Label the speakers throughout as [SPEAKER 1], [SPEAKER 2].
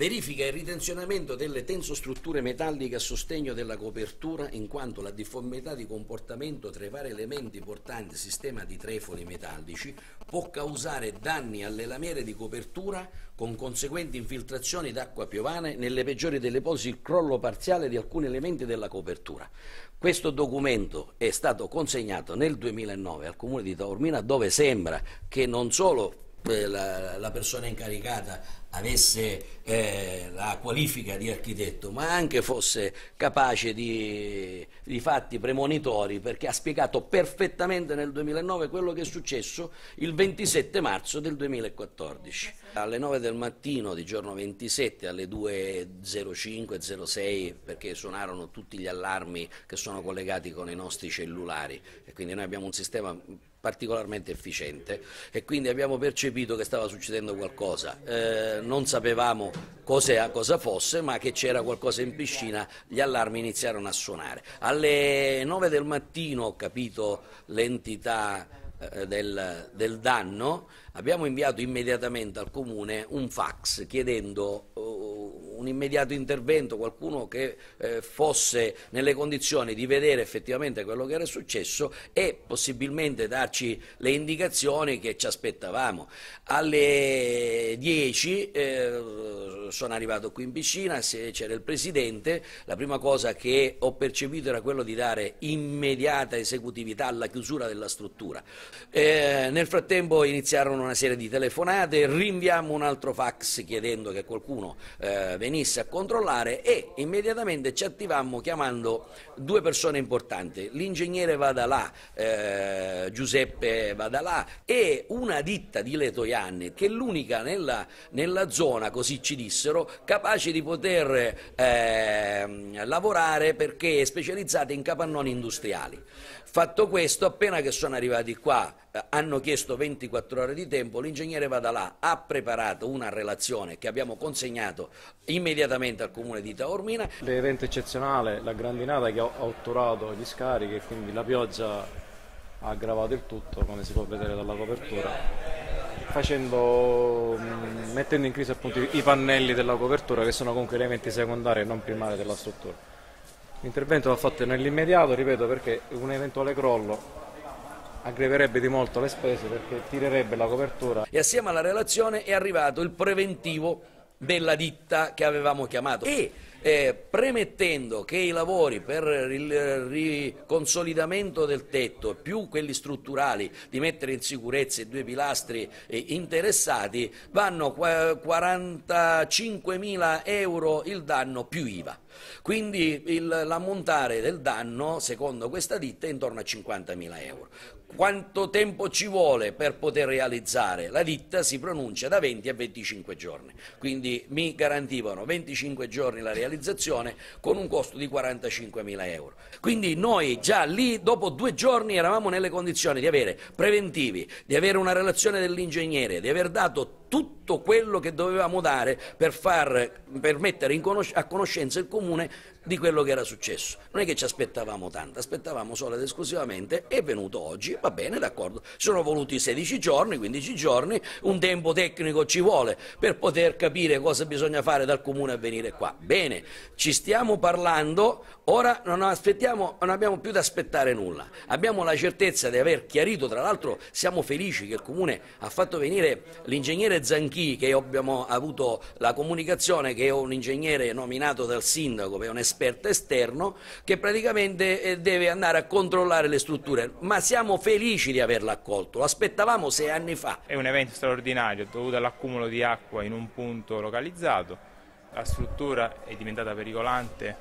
[SPEAKER 1] verifica il ritensionamento delle tensostrutture metalliche a sostegno della copertura in quanto la difformità di comportamento tra i vari elementi portanti sistema di trefoli metallici può causare danni alle lamiere di copertura con conseguenti infiltrazioni d'acqua piovane, nelle peggiori delle posi il crollo parziale di alcuni elementi della copertura. Questo documento è stato consegnato nel 2009 al Comune di Taormina dove sembra che non solo eh, la, la persona incaricata avesse eh, la qualifica di architetto, ma anche fosse capace di, di, fatti premonitori, perché ha spiegato perfettamente nel 2009 quello che è successo il 27 marzo del 2014. Alle 9 del mattino di giorno 27, alle 2.05-06, perché suonarono tutti gli allarmi che sono collegati con i nostri cellulari, e quindi noi abbiamo un sistema particolarmente efficiente e quindi abbiamo percepito che stava succedendo qualcosa. Eh, non sapevamo cosa, cosa fosse, ma che c'era qualcosa in piscina, gli allarmi iniziarono a suonare. Alle 9 del mattino ho capito l'entità eh, del, del, danno, abbiamo inviato immediatamente al comune un fax chiedendo oh, un immediato intervento, qualcuno che eh, fosse nelle condizioni di vedere effettivamente quello che era successo e possibilmente darci le indicazioni che ci aspettavamo. Alle 10 eh, sono arrivato qui in piscina, c'era il Presidente, la prima cosa che ho percepito era quello di dare immediata esecutività alla chiusura della struttura. Eh, nel frattempo iniziarono una serie di telefonate, rinviamo un altro fax chiedendo che qualcuno eh, venisse venisse a controllare e immediatamente ci attivammo chiamando due persone importanti, l'ingegnere Vadalà, eh, Giuseppe Vadalà e una ditta di Letoianni che è l'unica nella, nella, zona, così ci dissero, capace di poter eh, lavorare perché è specializzata in capannoni industriali. Fatto questo, appena che sono arrivati qua, eh, hanno chiesto 24 ore di tempo, l'ingegnere Vadalà ha preparato una relazione che abbiamo consegnato in immediatamente al comune di Taormina. L'evento eccezionale, la grandinata che ha otturato gli scarichi e quindi la pioggia ha aggravato il tutto, come si può vedere dalla
[SPEAKER 2] copertura. Facendo, mm, mettendo in crisi appunto i pannelli della copertura che sono comunque elementi secondari e non primari della struttura. L'intervento va fatto
[SPEAKER 1] nell'immediato, ripeto, perché un eventuale crollo aggreverebbe di molto le spese perché tirerebbe la copertura. E assieme alla relazione è arrivato il preventivo della ditta che avevamo chiamato e eh, premettendo che i lavori per il riconsolidamento del tetto più quelli strutturali di mettere in sicurezza i due pilastri eh, interessati vanno 45 mila euro il danno più IVA. Quindi l'ammontare del danno, secondo questa ditta, è intorno a 50.000 euro. Quanto tempo ci vuole per poter realizzare? La ditta si pronuncia da 20 a 25 giorni, quindi mi garantivano 25 giorni la realizzazione con un costo di 45.000 euro. Quindi noi già lì dopo due giorni eravamo nelle condizioni di avere preventivi, di avere una relazione dell'ingegnere, di aver dato tutto quello che dovevamo dare per, far, per mettere conosc a conoscenza il Comune di quello che era successo. Non è che ci aspettavamo tanto, aspettavamo solo ed esclusivamente, è venuto oggi, va bene, d'accordo. Ci sono voluti 16 giorni, 15 giorni, un tempo tecnico ci vuole per poter capire cosa bisogna fare dal comune a venire qua. Bene, ci stiamo parlando, ora non, non abbiamo più da aspettare nulla. Abbiamo la certezza di aver chiarito, tra l'altro siamo felici che il comune ha fatto venire l'ingegnere Zanchi, che abbiamo avuto la comunicazione che è un ingegnere nominato dal sindaco, è un esperto esterno che praticamente eh, deve andare a controllare le strutture, ma siamo felici di averlo accolto, lo aspettavamo sei anni fa. È un evento straordinario dovuto all'accumulo di acqua in un punto localizzato,
[SPEAKER 2] la struttura è diventata pericolante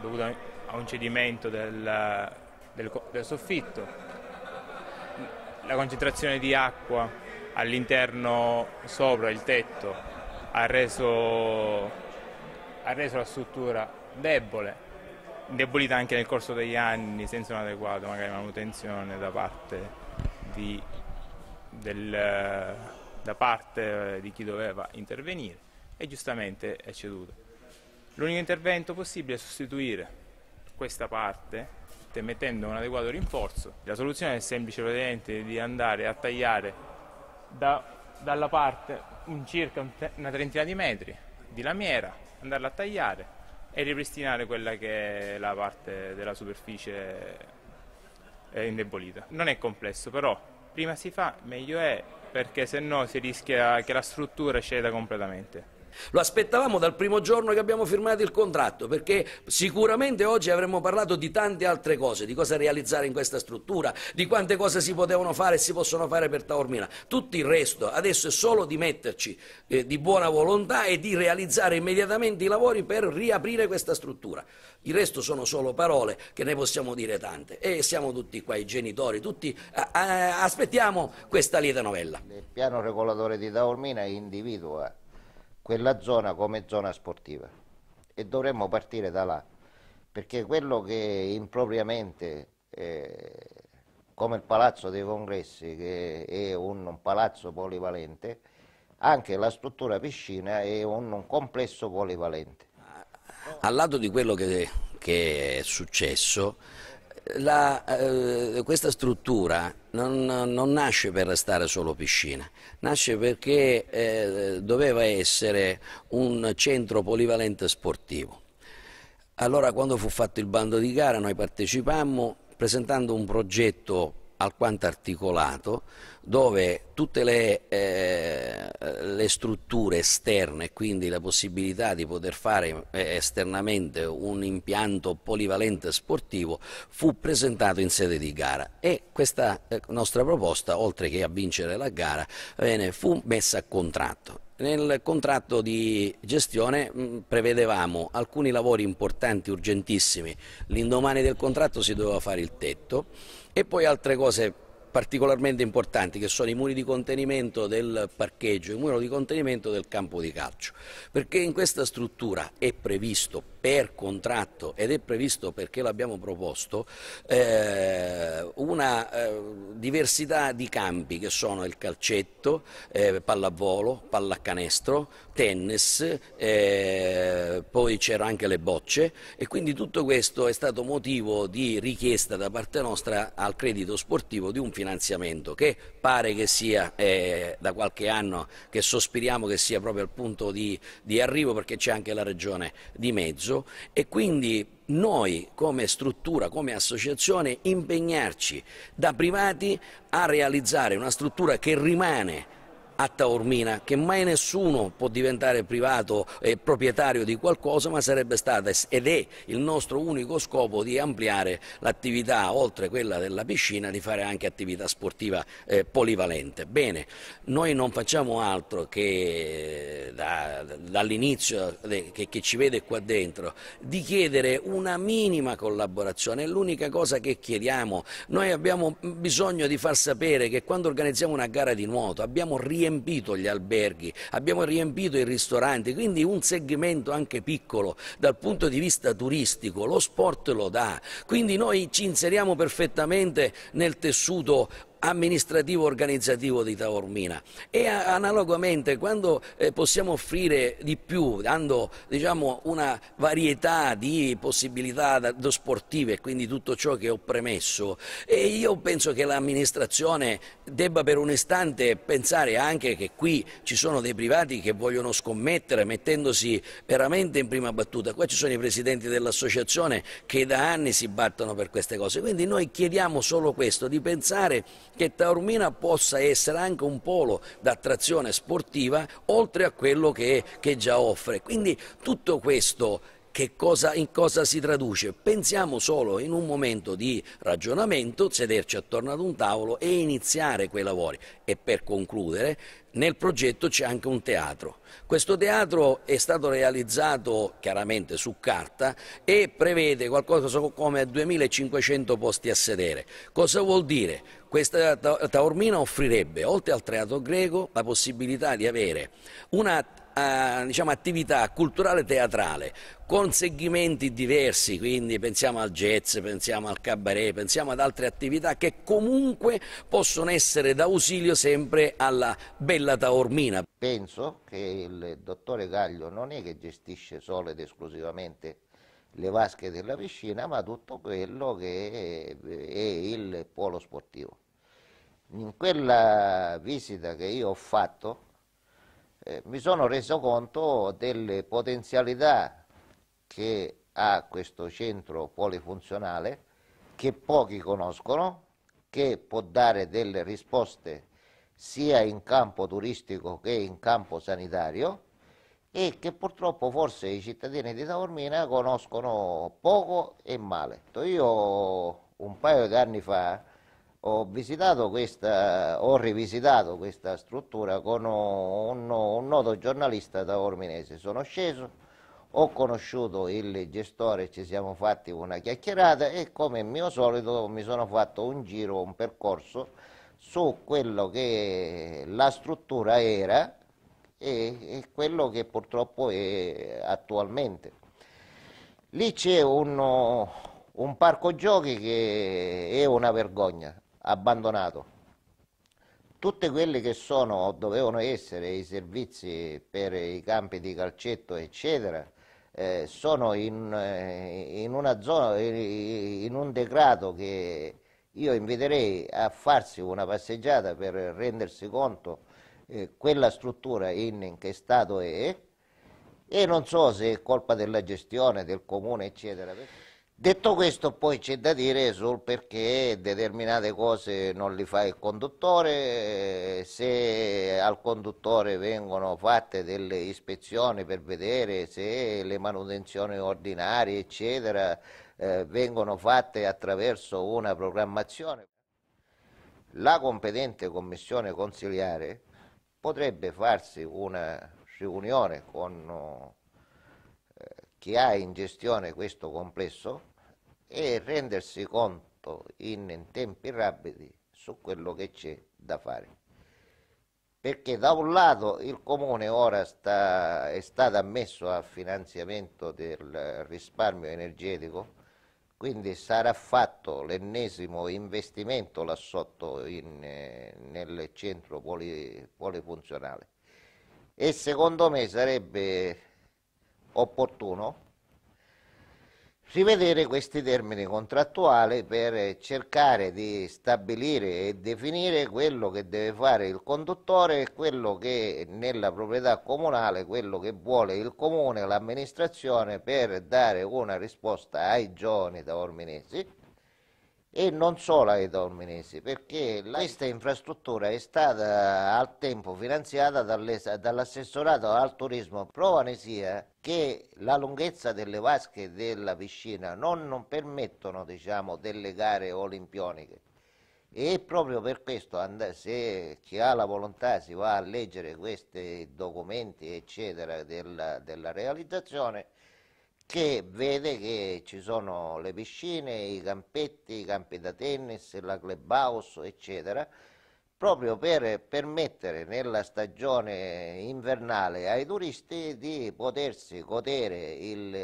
[SPEAKER 2] dovuta a un cedimento del, del, del soffitto, la concentrazione di acqua all'interno sopra il tetto ha reso, ha reso la struttura debole, indebolita anche nel corso degli anni senza un'adeguata manutenzione da parte, di, del, da parte di chi doveva intervenire e giustamente è ceduto. L'unico intervento possibile è sostituire questa parte mettendo un adeguato rinforzo. La soluzione è semplice di andare a tagliare da, dalla parte un circa una trentina di metri di lamiera, andarla a tagliare e ripristinare quella che è la parte della superficie eh, indebolita. Non è complesso, però prima si fa meglio
[SPEAKER 1] è perché se no si rischia che la struttura ceda completamente. Lo aspettavamo dal primo giorno che abbiamo firmato il contratto, perché sicuramente oggi avremmo parlato di tante altre cose, di cosa realizzare in questa struttura, di quante cose si potevano fare e si possono fare per Taormina. Tutto il resto adesso è solo di metterci eh, di buona volontà e di realizzare immediatamente i lavori per riaprire questa struttura. Il resto sono solo parole che ne possiamo dire tante e siamo tutti qua, i genitori, tutti eh, aspettiamo questa
[SPEAKER 3] lieta novella. Il piano regolatore di Taormina individua eh quella zona come zona sportiva e dovremmo partire da là, perché quello che impropriamente, eh, come il Palazzo dei Congressi, che è un, un palazzo polivalente, anche la struttura piscina è un, un complesso polivalente.
[SPEAKER 1] Al lato di quello che, che è successo, la, eh, questa struttura non, non, nasce per restare solo piscina, nasce perché eh, doveva essere un centro polivalente sportivo. Allora quando fu fatto il bando di gara noi partecipammo presentando un progetto alquanto articolato dove tutte le, eh, le, strutture esterne, quindi la possibilità di poter fare eh, esternamente un impianto polivalente sportivo, fu presentato in sede di gara e questa eh, nostra proposta, oltre che a vincere la gara, eh, fu messa a contratto nel contratto di gestione mm, prevedevamo alcuni lavori importanti, urgentissimi, l'indomani del contratto si doveva fare il tetto e poi altre cose particolarmente importanti che sono i muri di contenimento del parcheggio, i muri di contenimento del campo di calcio, perché in questa struttura è previsto per contratto ed è previsto perché l'abbiamo proposto eh, una eh, diversità di campi che sono il calcetto, eh, pallavolo, pallacanestro, tennis, eh, poi c'erano anche le bocce e quindi tutto questo è stato motivo di richiesta da parte nostra al credito sportivo di un finanziamento che pare che sia eh, da qualche anno che sospiriamo che sia proprio al punto di, di arrivo perché c'è anche la regione di mezzo peso e quindi noi come struttura, come associazione impegnarci da privati a realizzare una struttura che rimane a Taormina che mai nessuno può diventare privato e proprietario di qualcosa ma sarebbe stata ed è il nostro unico scopo di ampliare l'attività oltre quella della piscina di fare anche attività sportiva eh, polivalente. Bene, noi non facciamo altro che eh, da, dall'inizio eh, che, che, ci vede qua dentro di chiedere una minima collaborazione, è l'unica cosa che chiediamo. Noi abbiamo mm, bisogno di far sapere che quando organizziamo una gara di nuoto abbiamo riempito riempito gli alberghi, abbiamo riempito i ristoranti, quindi un segmento anche piccolo dal punto di vista turistico, lo sport lo dà, quindi noi ci inseriamo perfettamente nel tessuto amministrativo organizzativo di Taormina e analogamente quando eh, possiamo offrire di più dando diciamo, una varietà di possibilità sportive e quindi tutto ciò che ho premesso e io penso che l'amministrazione debba per un istante pensare anche che qui ci sono dei privati che vogliono scommettere mettendosi veramente in prima battuta qua ci sono i presidenti dell'associazione che da anni si battono per queste cose quindi noi chiediamo solo questo di pensare che Taormina possa essere anche un polo d'attrazione sportiva oltre a quello che, che già offre. Quindi tutto questo che cosa, in cosa si traduce? Pensiamo solo in un momento di ragionamento, sederci attorno ad un tavolo e iniziare quei lavori. E per concludere, nel progetto c'è anche un teatro. Questo teatro è stato realizzato chiaramente su carta e prevede qualcosa come 2500 posti a sedere. Cosa vuol dire? Questa taormina offrirebbe, oltre al teatro greco, la possibilità di avere una eh, diciamo, attività culturale teatrale con segmenti diversi, quindi pensiamo al jazz, pensiamo al cabaret, pensiamo ad altre attività che comunque possono essere d'ausilio sempre alla bella taormina.
[SPEAKER 3] Penso che il dottore Gaglio non è che gestisce solo ed esclusivamente le vasche della piscina, ma tutto quello che è, eh, è il polo sportivo. In quella visita che io ho fatto eh, mi sono reso conto delle potenzialità che ha questo centro polifunzionale, che pochi conoscono, che può dare delle risposte sia in campo turistico che in campo sanitario e che purtroppo forse i cittadini di Taormina conoscono poco e male. Io un paio di anni fa ho, questa, ho rivisitato questa struttura con un, un noto giornalista da Orminese. Sono sceso, ho conosciuto il gestore, ci siamo fatti una chiacchierata e come mio solito mi sono fatto un giro, un percorso su quello che la struttura era e, e quello che purtroppo è attualmente. Lì c'è un, un parco giochi che è una vergogna, abbandonato. Tutte quelli che sono o dovevano essere i servizi per i campi di calcetto, eccetera, eh, sono in, eh, in, una zona, eh, in un degrado che io inviterei a farsi una passeggiata per rendersi conto eh, quella struttura in, in che stato è e non so se è colpa della gestione, del comune, eccetera. Detto questo poi c'è da dire sul perché determinate cose non le fa il conduttore, se al conduttore vengono fatte delle ispezioni per vedere se le manutenzioni ordinarie eccetera eh, vengono fatte attraverso una programmazione. La competente commissione consiliare potrebbe farsi una riunione con eh, chi ha in gestione questo complesso e rendersi conto in tempi rapidi su quello che c'è da fare. Perché da un lato il comune ora sta, è stato ammesso al finanziamento del risparmio energetico, quindi sarà fatto l'ennesimo investimento là sotto in, nel centro poli, polifunzionale e secondo me sarebbe opportuno rivedere questi termini contrattuali per cercare di stabilire e definire quello che deve fare il conduttore e quello che nella proprietà comunale, quello che vuole il comune, l'amministrazione per dare una risposta ai giovani taorminesi e non solo ai Dolmenesi, perché questa infrastruttura è stata al tempo finanziata dall'assessorato al turismo Prova ne sia che la lunghezza delle vasche della piscina non, non permettono diciamo, delle gare olimpioniche e proprio per questo se chi ha la volontà si va a leggere questi documenti eccetera della, della realizzazione che vede che ci sono le piscine, i campetti, i campi da tennis, la clubhouse, eccetera, proprio per permettere nella stagione invernale ai turisti di potersi godere il,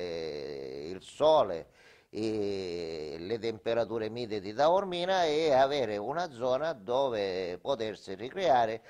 [SPEAKER 3] il sole, e le temperature mite di Taormina e avere una zona dove potersi ricreare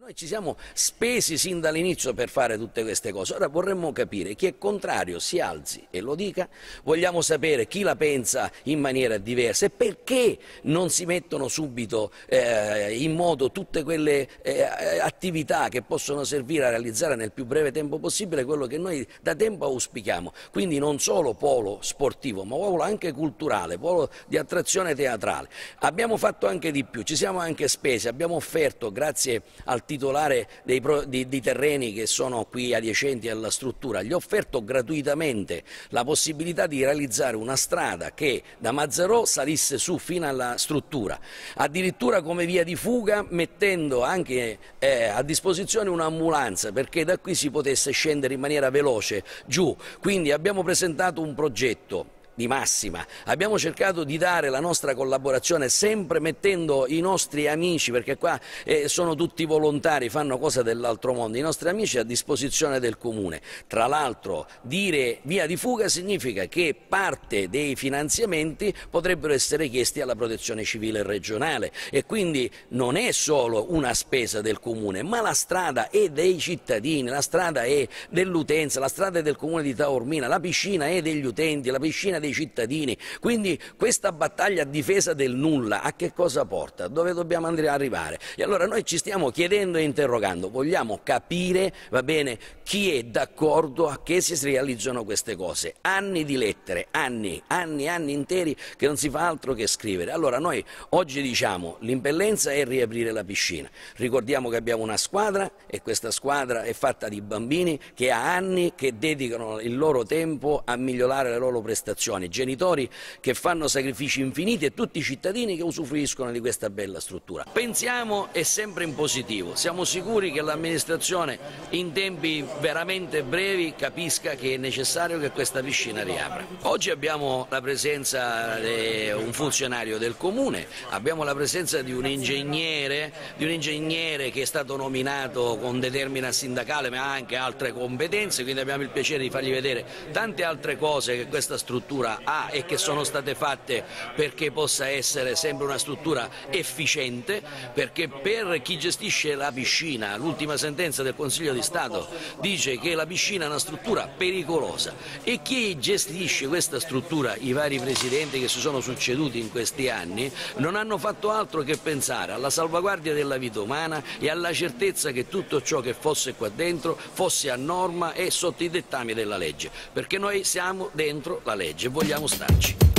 [SPEAKER 3] noi ci siamo spesi sin dall'inizio per fare tutte queste cose, ora vorremmo capire
[SPEAKER 1] chi è contrario si alzi e lo dica, vogliamo sapere chi la pensa in maniera diversa e perché non si mettono subito eh, in modo tutte quelle eh, attività che possono servire a realizzare nel più breve tempo possibile quello che noi da tempo auspichiamo, quindi non solo polo sportivo ma polo anche culturale, polo di attrazione teatrale. Abbiamo fatto anche di più, ci siamo anche spesi, abbiamo offerto grazie al titolare dei, di, di terreni che sono qui adiacenti alla struttura, gli ho offerto gratuitamente la possibilità di realizzare una strada che da Mazzarò salisse su fino alla struttura, addirittura come via di fuga mettendo anche eh, a disposizione un'ambulanza perché da qui si potesse scendere in maniera veloce giù. Quindi abbiamo presentato un progetto di massima. Abbiamo cercato di dare la nostra collaborazione sempre mettendo i nostri amici, perché qua eh, sono tutti volontari, fanno cose dell'altro mondo, i nostri amici a disposizione del Comune. Tra l'altro dire via di fuga significa che parte dei finanziamenti potrebbero essere chiesti alla protezione civile regionale e quindi non è solo una spesa del Comune, ma la strada è dei cittadini, la strada è dell'utenza, la strada è del Comune di Taormina, la piscina è degli utenti, la piscina è dei dei cittadini. Quindi questa battaglia a difesa del nulla a che cosa porta? Dove dobbiamo andare arrivare? E allora noi ci stiamo chiedendo e interrogando, vogliamo capire va bene, chi è d'accordo a che si realizzano queste cose. Anni di lettere, anni, anni, anni interi che non si fa altro che scrivere. Allora noi oggi diciamo l'impellenza è riaprire la piscina. Ricordiamo che abbiamo una squadra e questa squadra è fatta di bambini che ha anni che dedicano il loro tempo a migliorare le loro prestazioni giovani, genitori che fanno sacrifici infiniti e tutti i cittadini che usufruiscono di questa bella struttura. Pensiamo e sempre in positivo, siamo sicuri che l'amministrazione in tempi veramente brevi capisca che è necessario che questa piscina riapra. Oggi abbiamo la presenza di un funzionario del comune, abbiamo la presenza di un ingegnere, di un ingegnere che è stato nominato con determina sindacale ma ha anche altre competenze, quindi abbiamo il piacere di fargli vedere tante altre cose che questa struttura struttura ha e che sono state fatte perché possa essere sempre una struttura efficiente, perché per chi gestisce la piscina, l'ultima sentenza del Consiglio di Stato dice che la piscina è una struttura pericolosa e chi gestisce questa struttura, i vari presidenti che si sono succeduti in questi anni, non hanno fatto altro che pensare alla salvaguardia della vita umana e alla certezza che tutto ciò che fosse qua dentro fosse a norma e sotto i dettami della legge, perché noi siamo dentro la legge vogliamo starci.